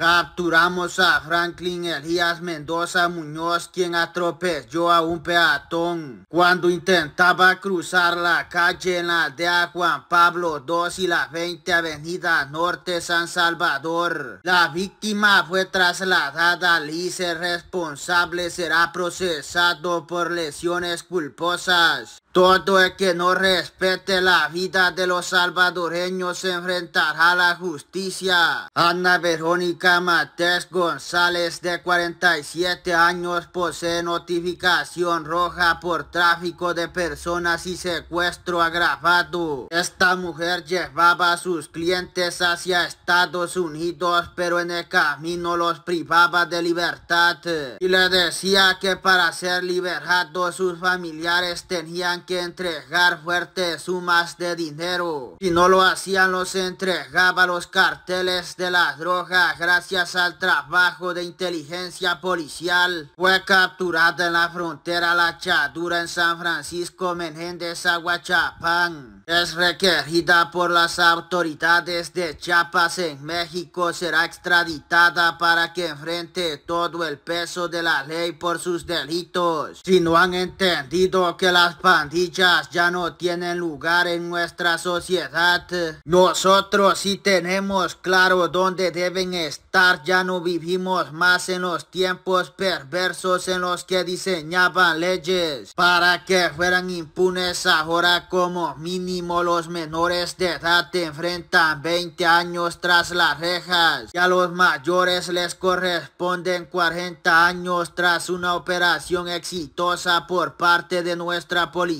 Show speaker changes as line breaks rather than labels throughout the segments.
Capturamos a Franklin Elías Mendoza Muñoz quien atropelló a un peatón cuando intentaba cruzar la calle en la aldea Juan Pablo II y la 20 Avenida Norte San Salvador. La víctima fue trasladada al ICE responsable será procesado por lesiones culposas. Todo el que no respete la vida de los salvadoreños se enfrentará a la justicia. Ana Verónica Matez González, de 47 años, posee notificación roja por tráfico de personas y secuestro agravado. Esta mujer llevaba a sus clientes hacia Estados Unidos, pero en el camino los privaba de libertad. Y le decía que para ser liberados sus familiares tenían que entregar fuertes sumas de dinero. Si no lo hacían, los entregaba los carteles de la droga Gracias al trabajo de inteligencia policial, fue capturada en la frontera La Chadura en San Francisco Menéndez Aguachapán. Es requerida por las autoridades de Chiapas en México. Será extraditada para que enfrente todo el peso de la ley por sus delitos. Si no han entendido que las pandillas Dichas ya no tienen lugar en nuestra sociedad. Nosotros sí tenemos claro dónde deben estar, ya no vivimos más en los tiempos perversos en los que diseñaban leyes para que fueran impunes ahora como mínimo los menores de edad enfrentan 20 años tras las rejas y a los mayores les corresponden 40 años tras una operación exitosa por parte de nuestra policía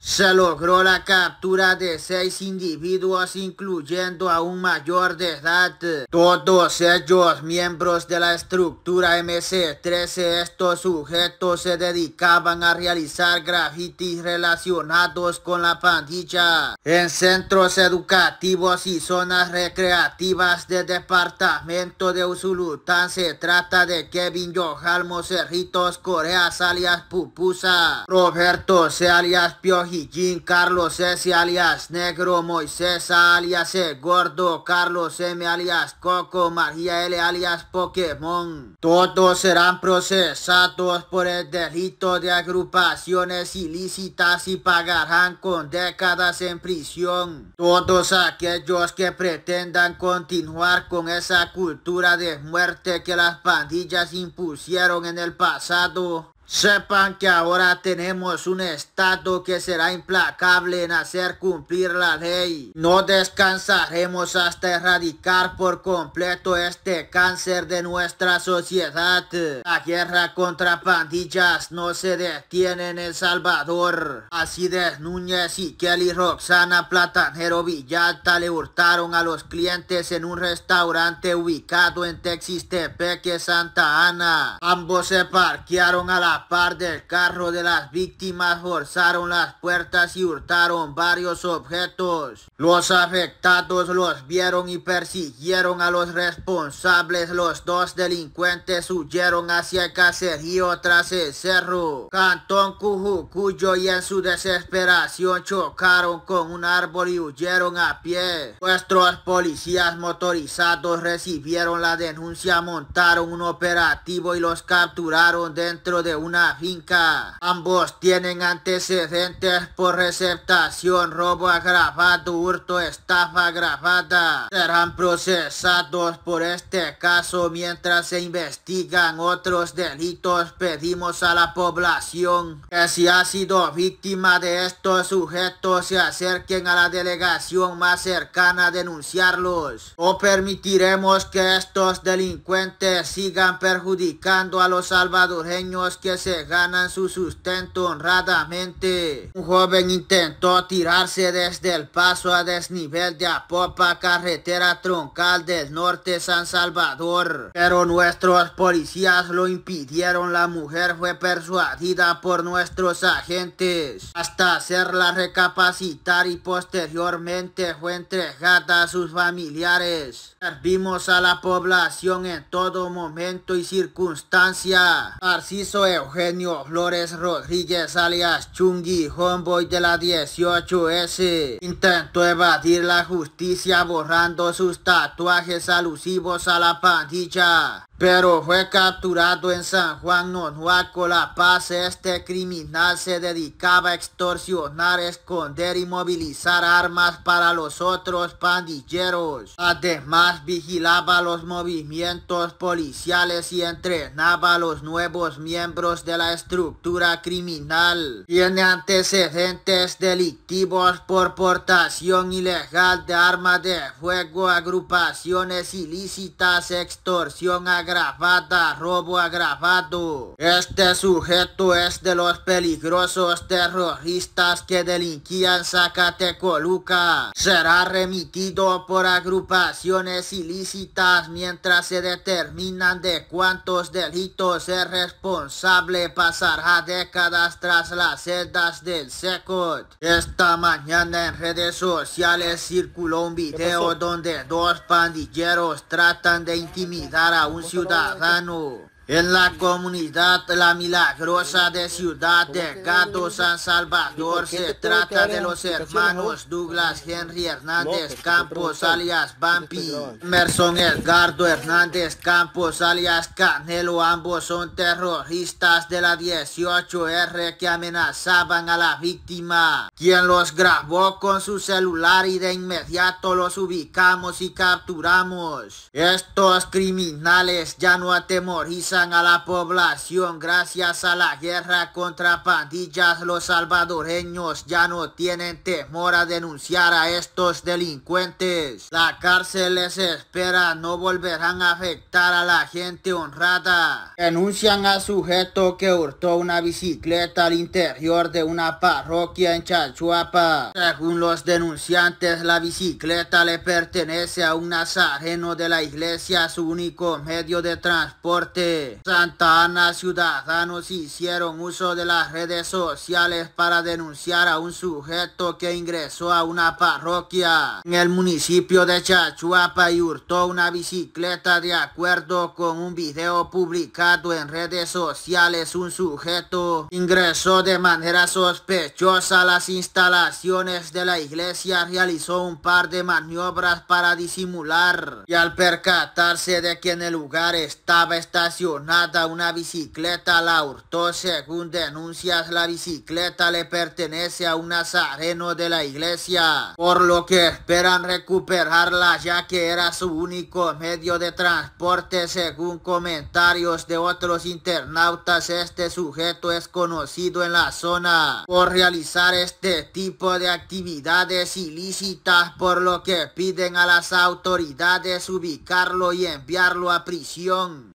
se logró la captura de seis individuos incluyendo a un mayor de edad. Todos ellos miembros de la estructura MC-13, estos sujetos se dedicaban a realizar grafitis relacionados con la pandilla en centros educativos y zonas recreativas del departamento de Usulután. Se trata de Kevin Yojalmo Cerritos, Coreas alias Pupusa, Roberto se alias Piojillín, Carlos S alias Negro, Moisés alias E Gordo, Carlos M alias Coco, María L alias Pokémon. Todos serán procesados por el delito de agrupaciones ilícitas y pagarán con décadas en prisión. Todos aquellos que pretendan continuar con esa cultura de muerte que las pandillas impusieron en el pasado Sepan que ahora tenemos un Estado que será implacable en hacer cumplir la ley. No descansaremos hasta erradicar por completo este cáncer de nuestra sociedad. La guerra contra pandillas no se detiene en El Salvador. Así de Núñez y Kelly Roxana Platanero Villalta le hurtaron a los clientes en un restaurante ubicado en Texistepeque, Santa Ana. Ambos se parquearon a la par del carro de las víctimas, forzaron las puertas y hurtaron varios objetos. Los afectados los vieron y persiguieron a los responsables. Los dos delincuentes huyeron hacia el caserío tras el cerro. Cantón Cujucuyo y en su desesperación chocaron con un árbol y huyeron a pie. Nuestros policías motorizados recibieron la denuncia, montaron un operativo y los capturaron dentro de una finca. Ambos tienen antecedentes por receptación, robo agravado, hurto, estafa agravada. Serán procesados por este caso mientras se investigan otros delitos. Pedimos a la población que si ha sido víctima de estos sujetos se acerquen a la delegación más cercana a denunciarlos. O permitiremos que estos delincuentes sigan perjudicando a los salvadoreños que se ganan su sustento honradamente. Un joven intentó tirarse desde el paso a desnivel de Apopa, carretera troncal del norte San Salvador. Pero nuestros policías lo impidieron. La mujer fue persuadida por nuestros agentes hasta hacerla recapacitar y posteriormente fue entregada a sus familiares. Servimos a la población en todo momento y circunstancia. Narciso e Eugenio Flores Rodríguez alias Chungi, homeboy de la 18S, intentó evadir la justicia borrando sus tatuajes alusivos a la pandilla. Pero fue capturado en San Juan Nonuaco La Paz. Este criminal se dedicaba a extorsionar, esconder y movilizar armas para los otros pandilleros. Además vigilaba los movimientos policiales y entrenaba a los nuevos miembros de la estructura criminal. Tiene antecedentes delictivos por portación ilegal de armas de fuego, agrupaciones ilícitas, extorsión agresiva agravada, robo agravado. Este sujeto es de los peligrosos terroristas que delinquían Zacatecoluca. Será remitido por agrupaciones ilícitas mientras se determinan de cuántos delitos es responsable. Pasará décadas tras las celdas del SECOT. Esta mañana en redes sociales circuló un video donde dos pandilleros tratan de intimidar a un 就大翻喽。En la comunidad La Milagrosa de Ciudad de Gato, San Salvador, se trata de los hermanos Douglas Henry pues, Hernández Campos, alias Bampi, Merson Edgardo Hernández Campos, alias Canelo, ambos son terroristas de la 18R que amenazaban a la víctima, quien los grabó con su celular y de inmediato los ubicamos y capturamos. Estos criminales ya no atemorizan a la población gracias a la guerra contra pandillas. Los salvadoreños ya no tienen temor a denunciar a estos delincuentes. La cárcel les espera, no volverán a afectar a la gente honrada. Denuncian a sujeto que hurtó una bicicleta al interior de una parroquia en Chachuapa. Según los denunciantes, la bicicleta le pertenece a un nazareno de la iglesia, su único medio de transporte. Santa Ana ciudadanos hicieron uso de las redes sociales para denunciar a un sujeto que ingresó a una parroquia en el municipio de Chachuapa y hurtó una bicicleta de acuerdo con un video publicado en redes sociales. Un sujeto ingresó de manera sospechosa a las instalaciones de la iglesia, realizó un par de maniobras para disimular y al percatarse de que en el lugar estaba estacionado Nada, una bicicleta la hurtó. Según denuncias, la bicicleta le pertenece a un nazareno de la iglesia, por lo que esperan recuperarla ya que era su único medio de transporte. Según comentarios de otros internautas, este sujeto es conocido en la zona por realizar este tipo de actividades ilícitas, por lo que piden a las autoridades ubicarlo y enviarlo a prisión.